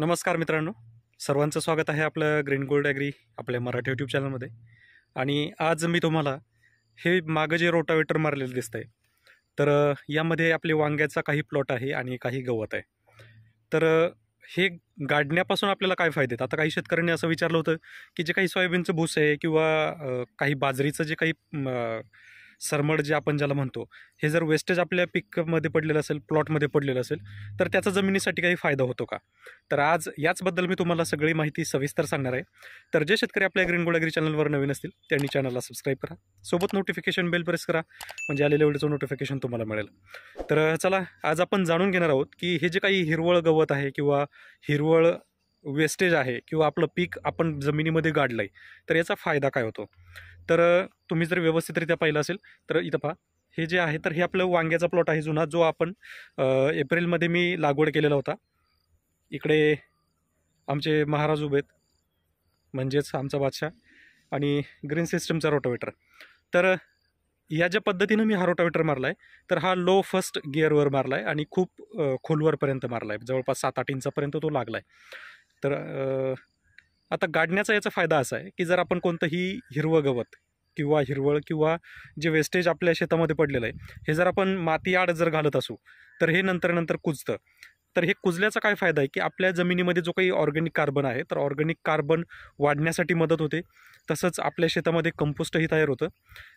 नमस्कार मित्रांनो सर्वांचं स्वागत आहे आपलं ग्रीन गोल्ड ॲग्री आपल्या मराठी यूट्यूब चॅनलमध्ये आणि आज मी तुम्हाला हे मागं जे रोटावेटर मारलेलं दिसतं आहे तर यामध्ये आपले वांग्याचा काही प्लॉट आहे आणि काही गवत आहे तर हे गाडण्यापासून आपल्याला काय फायदे आहेत आता काही शेतकऱ्यांनी असं विचारलं होतं की जे काही सोयाबीनचं भूस आहे किंवा काही बाजरीचं जे काही सरमड जे आपण ज्याला म्हणतो हे जर वेस्टेज आपल्या पिकमध्ये पडलेलं असेल प्लॉटमध्ये पडलेलं असेल तर त्याचा जमिनीसाठी काही फायदा होतो का तर आज याचबद्दल मी तुम्हाला सगळी माहिती सविस्तर सांगणार आहे तर जे शेतकरी आपल्या ग्रीन गोळागिरी चॅनलवर नवीन असतील त्यांनी चॅनलला सबस्क्राईब करा सोबत नोटिफिकेशन बेल प्रेस करा म्हणजे आलेल्या वेळेचं नोटिफिकेशन तुम्हाला मिळेल तर चला आज आपण जाणून घेणार आहोत की हे जे काही हिरवळ गवत आहे किंवा हिरवळ वेस्टेज आहे किंवा आपलं पीक आपण जमिनीमध्ये गाडलं आहे तर याचा फायदा काय होतो तर तुम्ही जर व्यवस्थितरित्या पाहिलं असेल तर इथं पहा हे जे आहे तर हे आपलं वांग्याचा प्लॉट आहे जुना जो आपण एप्रिलमध्ये मी लागवड केलेला होता इकडे आमचे महाराज उभेत म्हणजेच आमचा बादशाह आणि ग्रीन सिस्टमचा रोटावेटर तर या ज्या पद्धतीनं मी हा रोटोवेटर मारला आहे तर हा लो फर्स्ट गिअरवर मारला आहे आणि खूप खोलवरपर्यंत मारला आहे जवळपास सात आठ इंचापर्यंत तो लागला आहे तर आता गाडण्याचा याचा फायदा असा आहे की जर आपण कोणतंही हिरवं गवत किंवा हिरवळ किंवा जे वेस्टेज आपल्या शेतामध्ये पडलेलं आहे हे जर आपण माती आड जर घालत असू तर हे नंतर नंतर कुजतं तर हे कुजल्याचा काय फायदा आहे की आपल्या जमिनीमध्ये जो काही ऑर्गॅनिक कार्बन आहे तर ऑर्गॅनिक कार्बन वाढण्यासाठी मदत होते तसंच आपल्या शेतामध्ये कंपोस्टही तयार होतं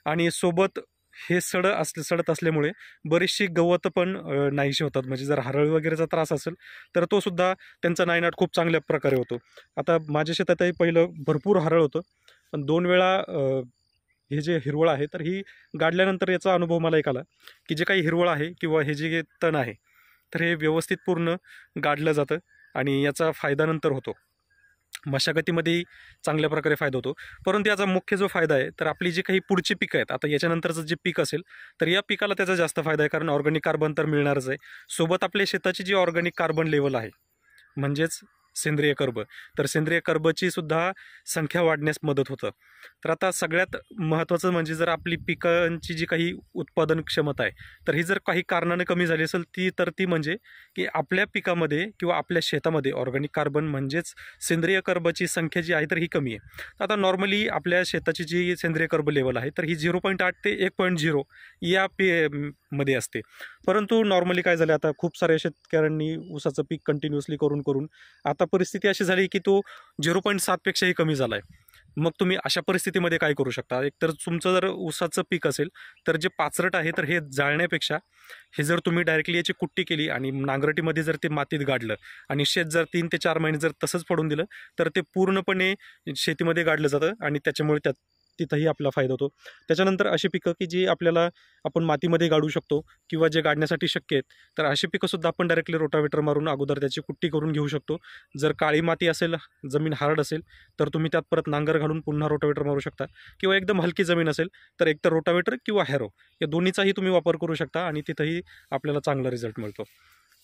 आणि सोबत हे सड असले सडत असल्यामुळे बरीचशी गवत पण नाहीशी होतात म्हणजे जर हरळ वगैरेचा त्रास असेल तर तो सुद्धा त्यांचा नायनाट खूप चांगल्या प्रकारे होतो आता माझ्या शेतातही पहिलं भरपूर हरळ होतं पण दोन वेळा हे जे हिरवळ आहे तर ही गाडल्यानंतर याचा अनुभव मला एक आला की जे काही हिरवळ आहे किंवा हे जे तण आहे तर हे व्यवस्थित पूर्ण गाडलं जातं आणि याचा फायदा नंतर होतो मशागतीमध्ये चांगल्या प्रकारे फायदा होतो परंतु याचा मुख्य जो फायदा आहे तर आपली जी काही पुढची पिकं आहेत आता याच्यानंतरचं जे पीक असेल तर या पिकाला त्याचा जास्त फायदा आहे कारण ऑर्गॅनिक कार्बन तर मिळणारच आहे सोबत आपल्या शेताची जी ऑर्गॅनिक कार्बन लेवल आहे म्हणजेच सेंद्रिय कर्ब तर सेंद्रिय कर्बची सुद्धा संख्या वाढण्यास मदत होतं तर आता सगळ्यात महत्त्वाचं म्हणजे जर आपली पिकांची जी काही उत्पादन क्षमता आहे तर ही जर काही कारणाने कमी झाली असेल ती तर ती म्हणजे की आपल्या पिकामध्ये किंवा आपल्या शेतामध्ये ऑर्गॅनिक कार्बन म्हणजेच सेंद्रिय कर्बाची संख्या जी आहे तर ही कमी आहे आता नॉर्मली आपल्या शेताची जी सेंद्रिय कर्ब लेवल आहे तर ही झिरो पॉईंट आठ ते एक पॉईंट झिरो या पी मध्ये असते परंतु नॉर्मली काय झालं आता खूप साऱ्या शेतकऱ्यांनी ऊसाचं पीक कंटिन्युअसली करून करून आता परिस्थिती अशी झाली की तो झिरो पॉईंट सातपेक्षाही कमी झाला आहे मग तुम्ही अशा परिस्थितीमध्ये काय करू शकता एकतर तुमचं जर ऊसाचं पीक असेल तर जे पाचरट आहे तर हे जाळण्यापेक्षा हे जर तुम्ही डायरेक्टली याची कुट्टी केली आणि नांगरटीमध्ये जर ते मातीत गाडलं आणि शेत जर तीन ते चार महिने जर तसंच पडून दिलं तर ते पूर्णपणे शेतीमध्ये गाडलं जातं आणि त्याच्यामुळे त्यात तिथंही आपला फायदा होतो त्याच्यानंतर अशी पिकं की जी आपल्याला आपण मातीमध्ये गाडू शकतो किंवा जे गाडण्यासाठी शक्य आहेत तर अशी पिकंसुद्धा आपण डायरेक्टली रोटावेटर मारून अगोदर त्याची कुट्टी करून घेऊ शकतो जर काळी माती असेल जमीन हार्ड असेल तर तुम्ही त्यात परत नांगर घालून पुन्हा रोटावेटर मारू शकता किंवा एकदम हलकी जमीन असेल तर एकतर रोटावेटर किंवा हॅरो या दोन्हीचाही तुम्ही वापर करू शकता आणि तिथंही आपल्याला चांगला रिझल्ट मिळतो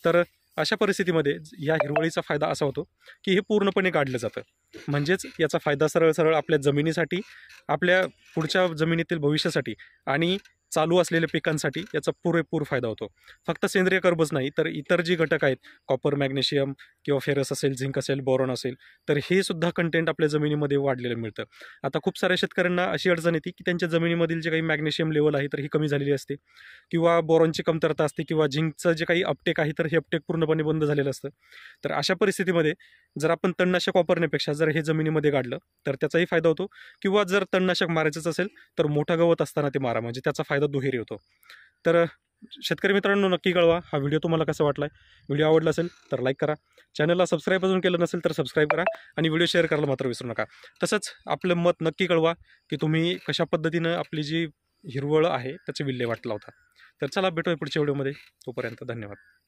तर अशा परिस्थितीमध्ये या हिरवळीचा फायदा असा होतो की हे पूर्णपणे काढलं जातं म्हणजेच याचा फायदा सरळ सरळ आपल्या जमिनीसाठी आपल्या पुढच्या जमिनीतील भविष्यासाठी आणि चालू असलेल्या पिकांसाठी याचा पुरेपूर फायदा होतो फक्त सेंद्रिय कर्बच नाही तर इतर जी घटक आहेत कॉपर मॅग्नेशियम किंवा फेरस असेल झिंक असेल बोरॉन असेल तर हे सुद्धा कंटेंट आपल्या जमिनीमध्ये वाढलेलं मिळतं आता खूप साऱ्या शेतकऱ्यांना अशी अडचण येते की त्यांच्या जमिनीमधील जे काही मॅग्नेशियम लेवल आहे तर ही कमी झालेली असते किंवा बोरॉनची कमतरता असते किंवा झिंकचं जे काही अपटेक आहे तर हे अपटेक पूर्णपणे बंद झालेलं असतं तर अशा परिस्थितीमध्ये जर आपण तणनाशक वापरण्यापेक्षा जर हे जमिनीमध्ये काढलं तर त्याचाही फायदा होतो किंवा जर तणनाशक मारायचंच असेल तर मोठं गवत असताना ते मारा म्हणजे त्याचा फायदा फायदा दुहेरी होतो तर शेतकरी मित्रांनो नक्की कळवा हा व्हिडिओ तुम्हाला कसा वाटला आहे व्हिडिओ आवडला असेल तर लाईक करा चॅनलला सबस्क्राईब अजून केलं नसेल तर सबस्क्राईब करा आणि व्हिडिओ शेअर करायला मात्र विसरू नका तसंच आपलं मत नक्की कळवा की तुम्ही कशा पद्धतीनं आपली जी हिरवळ आहे त्याचे विल्हेवाट लावता तर चला भेटूया पुढच्या व्हिडिओमध्ये तोपर्यंत धन्यवाद